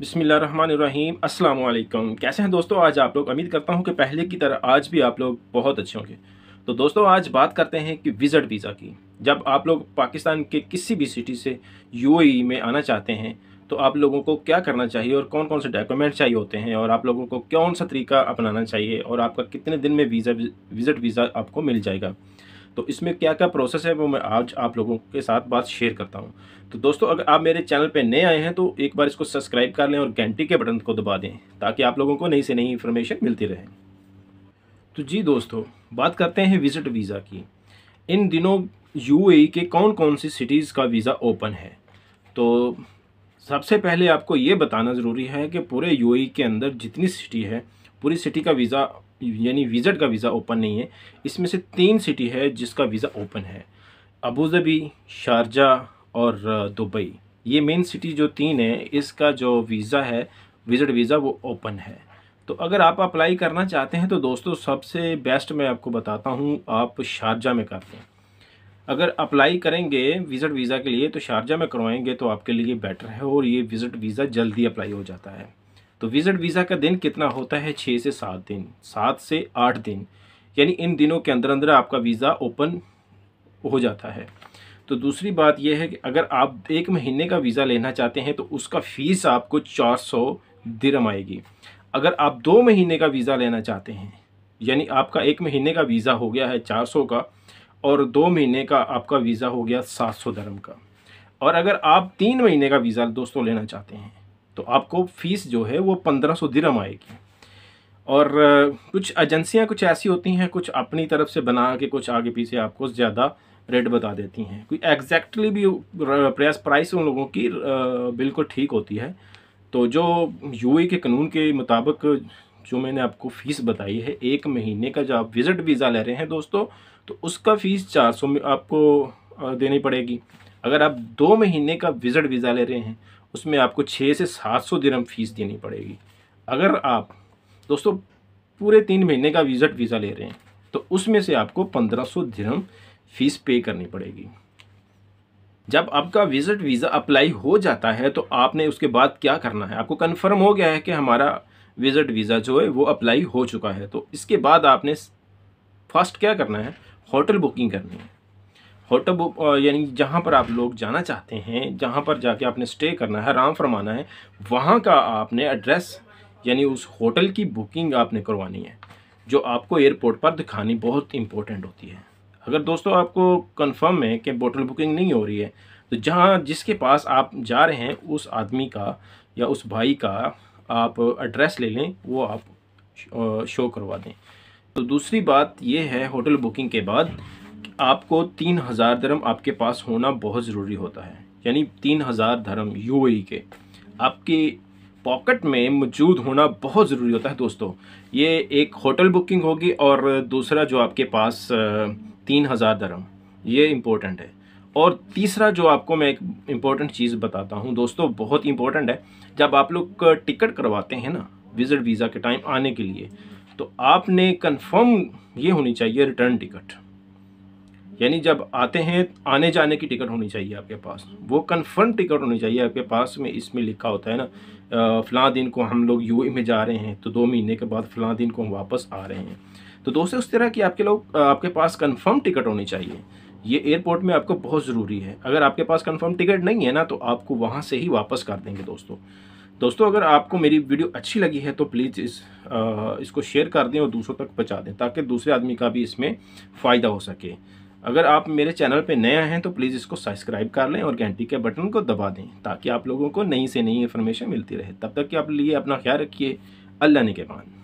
बिसमीम अल्लाम कैसे हैं दोस्तों आज आप लोग उम्मीद करता हूं कि पहले की तरह आज भी आप लोग बहुत अच्छे होंगे तो दोस्तों आज बात करते हैं कि विज़िट वीज़ा की जब आप लोग पाकिस्तान के किसी भी सिटी से यूएई में आना चाहते हैं तो आप लोगों को क्या करना चाहिए और कौन कौन से डॉक्यूमेंट चाहिए होते हैं और आप लोगों को कौन सा तरीका अपनाना चाहिए और आपका कितने दिन में वीज़ा विज़िट वीज़ा आपको मिल जाएगा तो इसमें क्या क्या प्रोसेस है वो मैं आज आप लोगों के साथ बात शेयर करता हूँ तो दोस्तों अगर आप मेरे चैनल पर नए आए हैं तो एक बार इसको सब्सक्राइब कर लें और घंटी के बटन को दबा दें ताकि आप लोगों को नई से नई इन्फॉर्मेशन मिलती रहे तो जी दोस्तों बात करते हैं विज़िट वीज़ा की इन दिनों यू e के कौन कौन सी सिटीज़ का वीज़ा ओपन है तो सबसे पहले आपको ये बताना ज़रूरी है कि पूरे यू e के अंदर जितनी सिटी है पूरी सिटी का वीज़ा यानी विज़िट का वीज़ा ओपन नहीं है इसमें से तीन सिटी है जिसका वीज़ा ओपन है अबूज़बी शारजा और दुबई ये मेन सिटी जो तीन है इसका जो वीज़ा है विज़िट वीज़ा वो ओपन है तो अगर आप अप्लाई करना चाहते हैं तो दोस्तों सबसे बेस्ट मैं आपको बताता हूँ आप शारजा में करते हैं अगर अप्लाई करेंगे विज़िट वीज़ा के लिए तो शारजा में करवाएंगे तो आपके लिए बेटर है और ये विज़िट वीज़ा जल्दी अप्लाई हो जाता है तो विजिट वीज़ा का दिन कितना होता है छः से सात दिन सात से आठ दिन यानी इन दिनों के अंदर अंदर आपका वीज़ा ओपन हो जाता है तो दूसरी बात यह है कि अगर आप एक महीने का वीज़ा लेना चाहते हैं तो उसका फ़ीस आपको चार सौ दिरम आएगी अगर आप दो महीने का वीज़ा लेना चाहते हैं यानी आपका एक महीने का वीज़ा हो गया है चार सौ का और दो महीने का आपका वीज़ा हो गया सात सौ दरम का और अगर आप तीन महीने का वीज़ा दोस्तों लेना चाहते हैं तो आपको फ़ीस जो है वो पंद्रह सौ दिरम आएगी और कुछ एजेंसियाँ कुछ ऐसी होती हैं कुछ अपनी तरफ से बना के कुछ आगे पीछे आपको ज़्यादा रेट बता देती हैं कोई एग्जैक्टली भी प्रेस प्राइस उन लोगों की बिल्कुल ठीक होती है तो जो यूए के कानून के मुताबिक जो मैंने आपको फ़ीस बताई है एक महीने का जो आप विज़िट वीज़ा ले रहे हैं दोस्तों तो उसका फ़ीस चार सौ में आपको देनी पड़ेगी अगर आप दो महीने का विज़िट वीज़ा ले रहे हैं उसमें आपको छः से सात सौ दिरम फीस देनी पड़ेगी अगर आप दोस्तों पूरे तीन महीने का विज़ट वीज़ा ले रहे हैं तो उसमें से आपको पंद्रह सौ दिरम फीस पे करनी पड़ेगी जब आपका विजट वीज़ा अप्लाई हो जाता है तो आपने उसके बाद क्या करना है आपको कन्फर्म हो गया है कि हमारा विज़िट वीज़ा जो है वो अप्लाई हो चुका है तो इसके बाद आपने फर्स्ट क्या करना है होटल बुकिंग करनी है होटल बुक यानी जहाँ पर आप लोग जाना चाहते हैं जहाँ पर जाके आपने स्टे करना है आराम फरमाना है वहाँ का आपने एड्रेस यानी उस होटल की बुकिंग आपने करवानी है जो आपको एयरपोर्ट पर दिखानी बहुत इंपॉर्टेंट होती है अगर दोस्तों आपको कंफर्म है कि होटल बुकिंग नहीं हो रही है तो जहाँ जिसके पास आप जा रहे हैं उस आदमी का या उस भाई का आप एड्रेस ले लें वो आप शो करवा दें तो दूसरी बात ये है होटल बुकिंग के बाद आपको तीन हज़ार धर्म आपके पास होना बहुत ज़रूरी होता है यानी तीन हज़ार धर्म यू के आपके पॉकेट में मौजूद होना बहुत ज़रूरी होता है दोस्तों ये एक होटल बुकिंग होगी और दूसरा जो आपके पास तीन हज़ार धर्म ये इम्पोर्टेंट है और तीसरा जो आपको मैं एक इम्पोर्टेंट चीज़ बताता हूँ दोस्तों बहुत इम्पोर्टेंट है जब आप लोग टिकट करवाते हैं ना विज़िट वीज़ा के टाइम आने के लिए तो आपने कन्फर्म ये होनी चाहिए रिटर्न टिकट यानी जब आते हैं आने जाने की टिकट होनी चाहिए आपके पास वो कन्फर्म टिकट होनी चाहिए आपके पास में इसमें लिखा होता है ना फ़लाँ दिन को हम लोग यू में जा रहे हैं तो दो महीने के बाद फ़लाँ दिन को हम वापस आ रहे हैं तो दोस्तों उस तरह की आपके लोग आपके पास कन्फर्म टिकट होनी चाहिए ये एयरपोर्ट में आपको बहुत ज़रूरी है अगर आपके पास कन्फर्म टिकट नहीं है ना तो आपको वहाँ से ही वापस कर देंगे दोस्तों दोस्तों अगर आपको मेरी वीडियो अच्छी लगी है तो प्लीज़ इस आ, इसको शेयर कर दें और दूसरों तक पहुँचा दें ताकि दूसरे आदमी का भी इसमें फ़ायदा हो सके अगर आप मेरे चैनल पे नया हैं तो प्लीज़ इसको सब्सक्राइब कर लें और घंटी के बटन को दबा दें ताकि आप लोगों को नई से नई इन्फॉर्मेशन मिलती रहे तब तक के आप लिए अपना ख्याल रखिए अल्लाह ने के